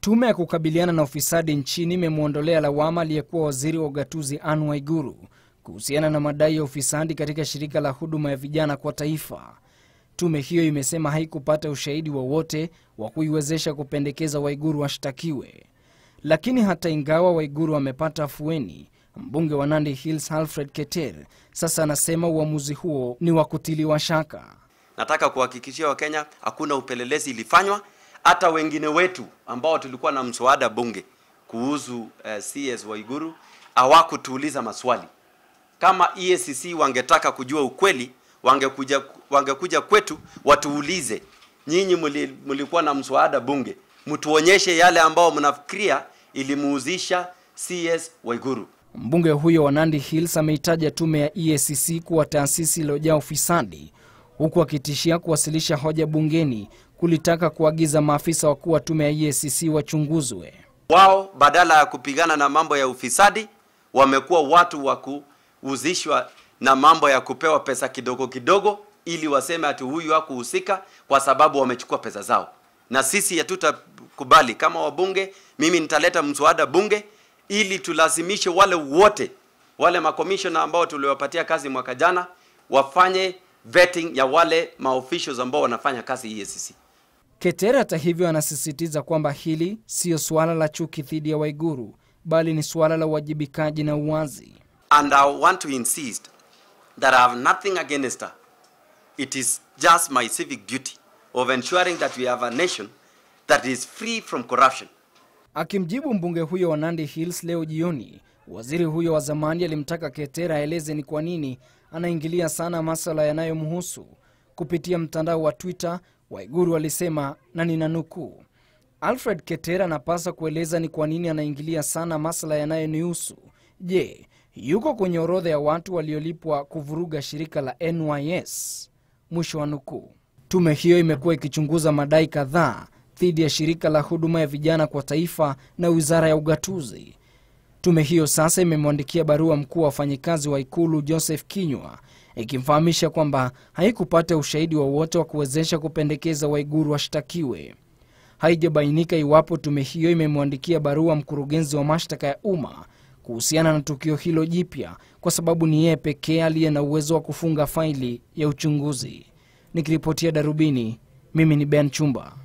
Tume ya kukabiliana na ufisadi nchini imemwondolea lawama aliyekuwa waziri wa ugatuzi Anne Waiguru kuhusiana na madai ya ufisadi katika shirika la huduma ya vijana kwa taifa. Tume hiyo imesema haikupata ushahidi wowote wa, wa kuiwezesha kupendekeza Waiguru washtakiwe Lakini hata ingawa Waiguru amepata afueni, mbunge wa Nandi Hills Alfred Keter sasa anasema uamuzi huo ni wa kutiliwa shaka. Nataka kuhakikishia Wakenya hakuna upelelezi ilifanywa hata wengine wetu ambao tulikuwa na mswada bunge kuhusu eh, CS Waiguru hawakutuuliza maswali. Kama EACC wangetaka kujua ukweli, wangekuja wangekuja kwetu watuulize, nyinyi mlikuwa na mswada bunge, mtuonyeshe yale ambao mnafikiria ilimuuzisha CS Waiguru. Mbunge huyo wa Nandi Hills ameitaja tume ya EACC kuwa taasisi iliyojaa ufisadi huku akitishia kuwasilisha hoja bungeni kulitaka kuagiza maafisa wakuu wa tume ya EACC wachunguzwe. Wao badala ya kupigana na mambo ya ufisadi wamekuwa watu wa kuhuzishwa na mambo ya kupewa pesa kidogo kidogo, ili waseme ati huyu hakuhusika kwa sababu wamechukua pesa zao, na sisi hatutakubali kama wabunge. Mimi nitaleta mswada bunge ili tulazimishe wale wote wale makomishona ambao tuliwapatia kazi mwaka jana wafanye vetting ya wale maofficials ambao wanafanya kazi EACC. Keter hata hivyo anasisitiza kwamba hili siyo suala la chuki dhidi ya Waiguru bali ni suala la uwajibikaji na uwazi. And I want to insist that I have nothing against her. It is just my civic duty of ensuring that we have a nation that is free from corruption. Akimjibu mbunge huyo wa Nandi Hills leo jioni, Waziri huyo wa zamani alimtaka Ketera aeleze ni kwa nini anaingilia sana masuala yanayomhusu. Kupitia mtandao wa Twitter, Waiguru alisema na ninanukuu, Alfred Ketera anapaswa kueleza ni kwa nini anaingilia sana masuala yanayonihusu. Je, yuko kwenye orodha ya watu waliolipwa kuvuruga shirika la NYS? Mwisho wa nukuu. Tume hiyo imekuwa ikichunguza madai kadhaa dhidi ya shirika la huduma ya vijana kwa taifa na wizara ya ugatuzi. Tume hiyo sasa imemwandikia barua mkuu wa wafanyikazi wa Ikulu Joseph Kinyua ikimfahamisha kwamba haikupata ushahidi wowote wa, wa kuwezesha kupendekeza Waiguru washtakiwe. Haijabainika iwapo tume hiyo imemwandikia barua mkurugenzi wa mashtaka ya umma kuhusiana na tukio hilo jipya, kwa sababu ni yeye pekee aliye na uwezo wa kufunga faili ya uchunguzi. Nikiripotia Darubini, mimi ni Ben Chumba.